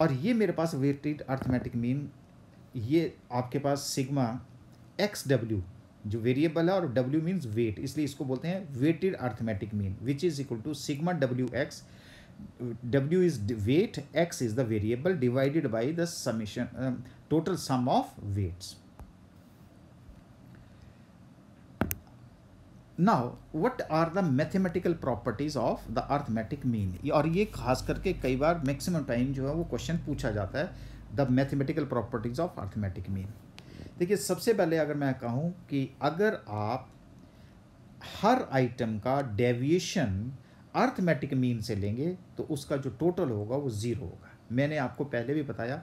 और ये मेरे पास वेटेड अर्थमेटिक मीन ये आपके पास सिग्मा एक्स डब्ल्यू जो वेरिएबल है और डब्ल्यू मीन्स वेट इसलिए इसको बोलते हैं weighted arithmetic mean which is equal to sigma W X W is weight X is the variable divided by the summation total some of weights now what are the mathematical properties of the arithmetic mean और ये खास करके कई बार मैक्सिमम टाइम जो है वो क्वेश्चन पूछा जाता है the mathematical properties of arithmetic mean देखिए सबसे पहले अगर मैं कहूँ कि अगर आप हर आइटम का डेविएशन अर्थमेटिक मीन से लेंगे तो उसका जो टोटल होगा वो ज़ीरो होगा मैंने आपको पहले भी बताया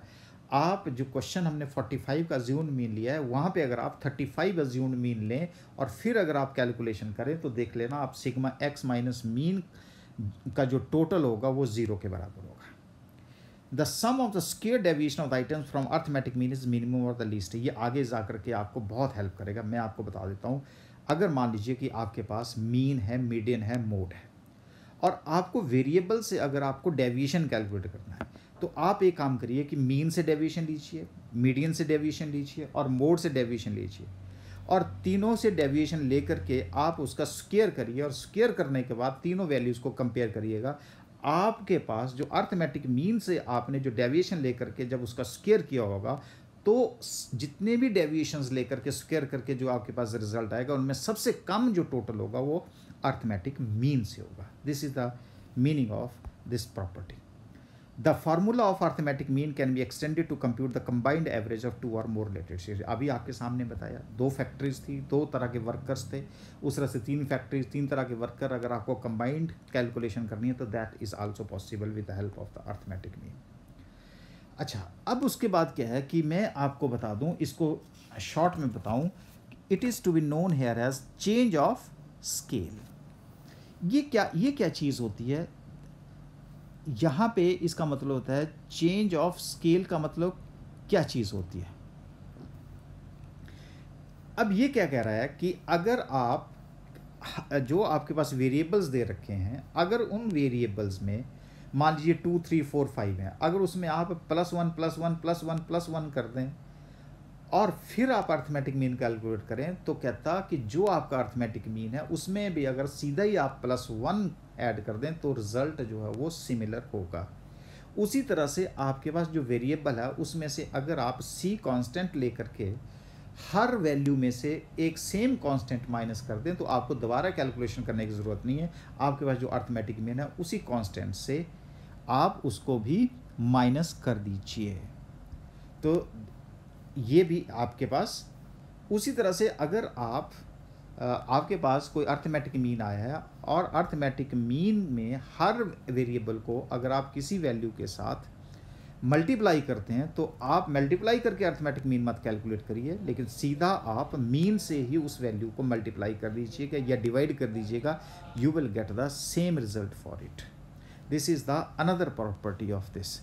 आप जो क्वेश्चन हमने 45 का ज्यून मीन लिया है वहाँ पे अगर आप 35 फाइव ज्यून मीन लें और फिर अगर आप कैलकुलेशन करें तो देख लेना आप सिग्मा एक्स माइनस मीन का जो टोटल होगा वो ज़ीरो के बराबर होगा the sum of the square deviation of the items from arithmetic mean is minimum और द लीस्ट ये आगे जा करके आपको बहुत हेल्प करेगा मैं आपको बता देता हूँ अगर मान लीजिए कि आपके पास मीन है मीडियन है मोड है और आपको वेरिएबल से अगर आपको डेविएशन कैलकुलेट करना है तो आप एक काम करिए कि मीन से डेविएशन लीजिए मीडियन से डेविएशन लीजिए और मोड से डेविएशन लीजिए और तीनों से डेविएशन लेकर के आप उसका स्केयर करिए और स्केयर करने के बाद तीनों वैल्यूज़ को कंपेयर करिएगा आपके पास जो अर्थमेटिक मीन से आपने जो डेविएशन लेकर के जब उसका स्केयर किया होगा तो जितने भी डेविएशंस लेकर के स्केयर करके जो आपके पास रिजल्ट आएगा उनमें सबसे कम जो टोटल होगा वो अर्थमेटिक मीन से होगा this is the meaning of this property the formula of arithmetic mean can be extended to compute the combined average of two और मोर रिलेटेड सीरीज अभी आपके सामने बताया दो फैक्ट्रीज थी दो तरह के वर्कर्स थे उस तरह से तीन फैक्ट्रीज तीन तरह के वर्कर अगर आपको कंबाइंड कैलकुलेशन करनी है तो that is also possible with the help of the arithmetic mean अच्छा अब उसके बाद क्या है कि मैं आपको बता दूँ इसको शॉर्ट में बताऊँ it is to be known here has change of scale ये क्या ये क्या चीज़ होती है यहाँ पे इसका मतलब होता है चेंज ऑफ स्केल का मतलब क्या चीज़ होती है अब ये क्या कह रहा है कि अगर आप जो आपके पास वेरिएबल्स दे रखे हैं अगर उन वेरिएबल्स में मान लीजिए टू थ्री फोर फाइव है अगर उसमें आप plus one plus one plus one plus one कर दें और फिर आप अर्थमेटिक मीन कैलकुलेट करें तो कहता कि जो आपका अर्थमेटिक मीन है उसमें भी अगर सीधा ही आप प्लस वन ऐड कर दें तो रिज़ल्ट जो है वो सिमिलर होगा उसी तरह से आपके पास जो वेरिएबल है उसमें से अगर आप सी कांस्टेंट लेकर के हर वैल्यू में से एक सेम कांस्टेंट माइनस कर दें तो आपको दोबारा कैलकुलेशन करने की ज़रूरत नहीं है आपके पास जो अर्थमेटिक मीन है उसी कांस्टेंट से आप उसको भी माइनस कर दीजिए तो ये भी आपके पास उसी तरह से अगर आप आपके पास कोई अर्थमेटिक मीन आया है और अर्थमेटिक मीन में हर वेरिएबल को अगर आप किसी वैल्यू के साथ मल्टीप्लाई करते हैं तो आप मल्टीप्लाई करके अर्थमेटिक मीन मत कैलकुलेट करिए लेकिन सीधा आप मीन से ही उस वैल्यू को मल्टीप्लाई कर दीजिएगा या डिवाइड कर दीजिएगा you will get the same result for it this is the another property of this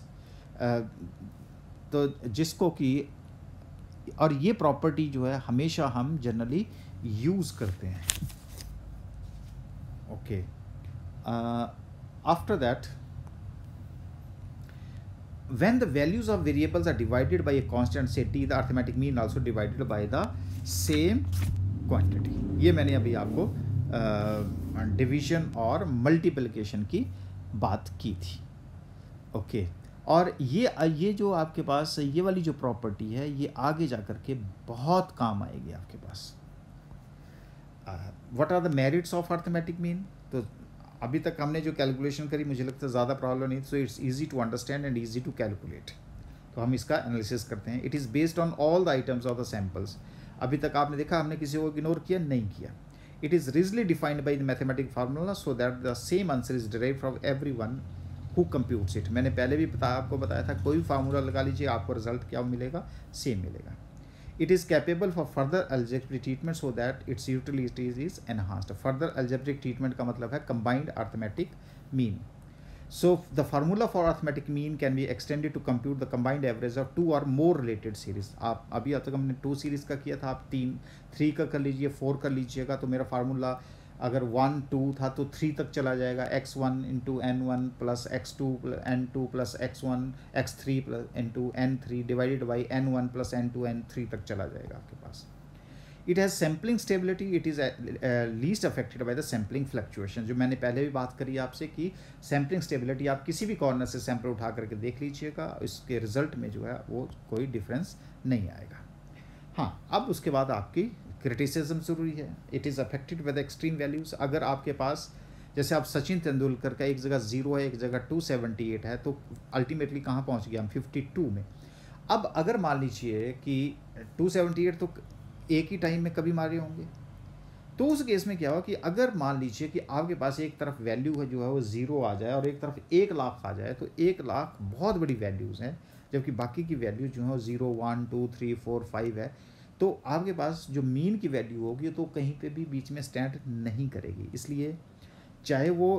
तो जिसको कि और ये प्रॉपर्टी जो है हमेशा हम जनरली यूज़ करते हैं okay after that when the values of variables are divided by a constant say t the arithmetic mean also divided by the same quantity ये मैंने अभी आपको डिवीजन और मल्टीप्लिकेशन की बात की थी ओके okay. और ये ये जो आपके पास ये वाली जो प्रॉपर्टी है ये आगे जा कर के बहुत काम आएगी आपके पास what are the merits of arithmetic mean तो अभी तक हमने जो कैलकुलेशन करी मुझे लगता है ज़्यादा प्रॉब्लम नहीं so it's easy to understand and easy to calculate तो हम इसका एनालिसिस करते हैं it is based on all the items of the samples अभी तक आपने देखा हमने किसी को इग्नोर किया नहीं किया इट इज़ रिजली defined by the mathematic formula so that the same answer is derive from every one who computes it मैंने पहले भी बता आपको बताया था कोई भी फार्मूला लगा लीजिए आपको रिजल्ट क्या मिलेगा सेम मिलेगा it is capable for further algebraic treatment so that its utilities is enhanced further algebraic treatment का मतलब है combined arithmetic mean so the formula for arithmetic mean can be extended to compute the combined average of two और मोर रिलेटेड सीरीज आप अभी अब तक हमने टू सीरीज का किया था आप तीन थ्री का कर लीजिए फोर कर लीजिएगा तो मेरा फार्मूला अगर वन टू था तो थ्री तक चला जाएगा x one into n one plus x two N two plus x one x three plus into n three divided by N one plus N two n three तक चला जाएगा आपके पास it has sampling stability it is least affected by the sampling fluctuation जो मैंने पहले भी बात करी आपसे कि सैम्पलिंग स्टेबिलिटी आप किसी भी कॉर्नर से सैम्पल उठा करके देख लीजिएगा इसके रिजल्ट में जो है वो कोई डिफरेंस नहीं आएगा हाँ अब उसके बाद आपकी क्रिटिसिज्म ज़रूरी है it is affected with extreme values अगर आपके पास जैसे आप सचिन तेंदुलकर का एक जगह ज़ीरो है एक जगह टू सेवेंटी एट है तो अल्टीमेटली कहाँ पहुँच गया हम फिफ्टी टू में अब अगर मान लीजिए कि टू सेवेंटी एट तो एक ही टाइम में कभी मारे होंगे तो उस केस में क्या हुआ कि अगर मान लीजिए कि आपके पास एक तरफ वैल्यू है जो है वो ज़ीरो आ जाए और एक तरफ एक लाख आ जाए तो एक लाख बहुत बड़ी वैल्यूज़ हैं जबकि बाकी की वैल्यू जो है वो zero one two three four five है तो आपके पास जो मीन की वैल्यू होगी तो कहीं पे भी बीच में स्टैंड नहीं करेगी इसलिए चाहे वो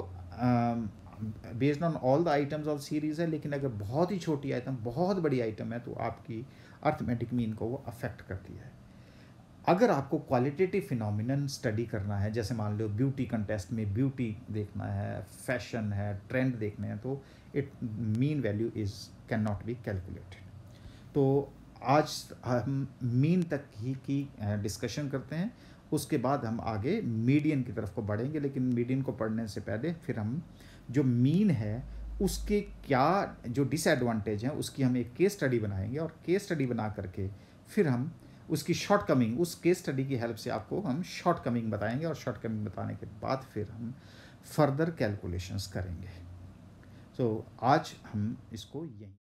based on all the items of series है लेकिन अगर बहुत ही छोटी आइटम बहुत बड़ी आइटम है तो आपकी अर्थमेटिक मीन को वो अफेक्ट करती है अगर आपको क्वालिटेटिव फिनोमिनन स्टडी करना है जैसे मान लो ब्यूटी कंटेस्ट में ब्यूटी देखना है फैशन है ट्रेंड देखने हैं तो it mean value is can not be calculated तो आज हम मीन तक ही की डिस्कशन करते हैं उसके बाद हम आगे मीडियन की तरफ को बढ़ेंगे लेकिन मीडियन को पढ़ने से पहले फिर हम जो मीन है उसके क्या जो डिसएडवांटेज हैं उसकी हम एक केस स्टडी बनाएंगे और केस स्टडी बना करके फिर हम उसकी शॉर्ट कमिंग उस केस स्टडी की हेल्प से आपको हम शॉर्ट कमिंग बताएंगे और शॉर्ट कमिंग बताने के बाद फिर हम फर्दर कैलकुलेशंस करेंगे तो so, आज हम इसको यहीं